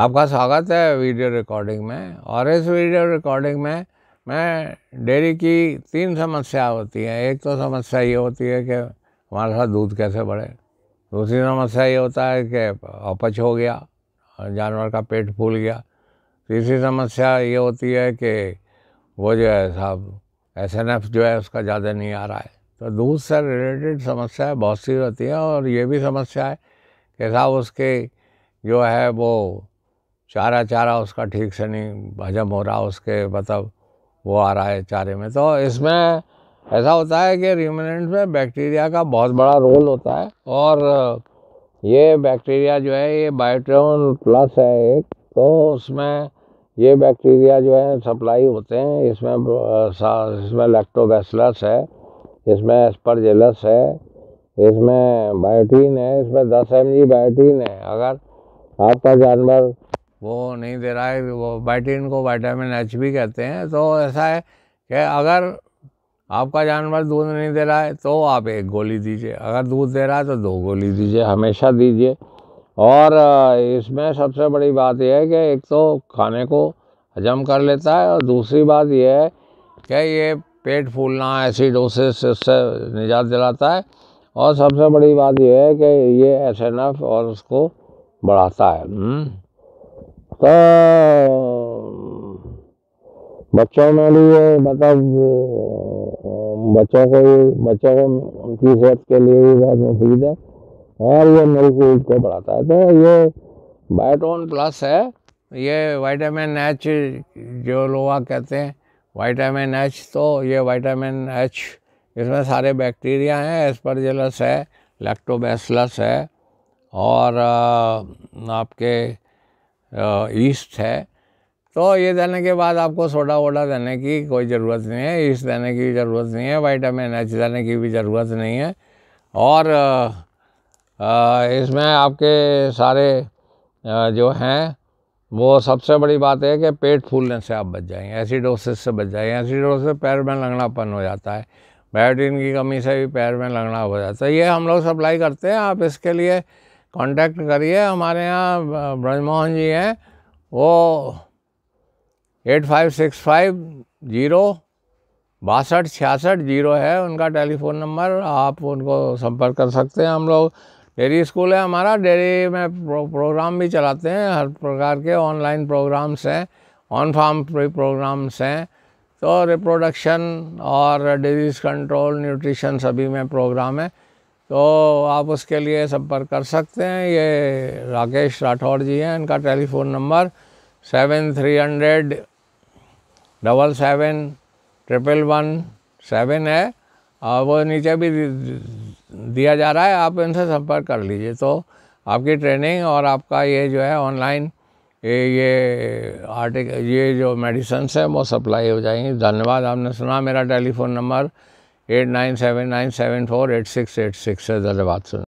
आपका स्वागत है वीडियो रिकॉर्डिंग में और इस वीडियो रिकॉर्डिंग में मैं डेयरी की तीन समस्या होती हैं एक तो समस्या ये होती है कि हमारे साथ दूध कैसे बढ़े दूसरी समस्या ये होता है कि अपच हो गया जानवर का पेट फूल गया तीसरी समस्या ये होती है कि वो जो है साहब एस एन एफ जो है उसका ज़्यादा नहीं आ रहा है तो दूध से रिलेटेड समस्याएँ बहुत सी होती हैं और ये भी समस्या है कि साहब उसके जो है वो चारा चारा उसका ठीक से नहीं हजम हो रहा उसके मतलब वो आ रहा है चारे में तो इसमें ऐसा होता है कि रिमिनेंट में बैक्टीरिया का बहुत बड़ा रोल होता है और ये बैक्टीरिया जो है ये बायोट्रॉन प्लस है एक तो उसमें ये बैक्टीरिया जो है सप्लाई होते हैं इसमें इसमें लैक्टोबैसलस है इसमें एस्परजेलस है इसमें बायोटीन है इसमें दस एम जी बायोटीन है अगर आपका जानवर वो नहीं दे रहा है वो बाइटिन को वाइटामिन एच भी कहते हैं तो ऐसा है कि अगर आपका जानवर दूध नहीं दे रहा है तो आप एक गोली दीजिए अगर दूध दे रहा है तो दो गोली दीजिए हमेशा दीजिए और इसमें सबसे बड़ी बात यह है कि एक तो खाने को हजम कर लेता है और दूसरी बात यह है कि ये पेट फूलना एसिडोसिस इससे निजात दिलाता है और सबसे बड़ी बात यह है कि ये एस और उसको बढ़ाता है हम्म। बच्चों में लिए मतलब बच्चों को भी बच्चों को उनकी सेहत के लिए भी बहुत मुफीद है और ये मिल्क वीट को बढ़ाता है तो ये बायोटोन प्लस है ये वाइटामिन एच जो लोग कहते हैं वाइटामिन एच तो ये वाइटामिन एच इसमें सारे बैक्टीरिया हैं एस्परजेलस है लैक्टोबैसलस है और आपके ईस्ट है तो ये देने के बाद आपको सोडा वोडा देने की कोई ज़रूरत नहीं है ईस्ट देने की भी ज़रूरत नहीं है वाइटामिन एच देने की भी ज़रूरत नहीं है और इसमें आपके सारे जो हैं वो सबसे बड़ी बात है कि पेट फूलने से आप बच जाएंगे एसिडोसिस से बच जाएंगे एसिडोसिस से पैर में लंगड़ापन हो जाता है बायोटीन की कमी से भी पैर में लंगड़ा हो जाता है ये हम लोग सप्लाई करते हैं आप इसके लिए कांटेक्ट करिए हमारे यहाँ ब्रजमोहन जी हैं वो eight five six five zero बासठ छियासठ जीरो है उनका टेलीफोन नंबर आप उनको संपर्क कर सकते हैं हम लोग डेयरी स्कूल है हमारा डेयरी में प्रो, प्रोग्राम भी चलाते हैं हर प्रकार के ऑनलाइन प्रोग्राम्स हैं ऑन फार्म प्रोग्राम्स हैं तो रिप्रोडक्शन और डिजीज़ कंट्रोल न्यूट्रिशन सभी में प्रोग्राम है तो आप उसके लिए संपर्क कर सकते हैं ये राकेश राठौर जी हैं इनका telephone number seven three hundred double seven triple one seven है और वो नीचे भी दिया जा रहा है आप इनसे संपर्क कर लीजिए तो आपकी ट्रेनिंग और आपका ये जो है ऑनलाइन ये ये आर्टिक ये जो मेडिसन्स हैं वो सप्लाई हो जाएंगी धन्यवाद आपने सुना मेरा telephone number eight nine seven nine seven four eight six eight six है धन्यवाद सुन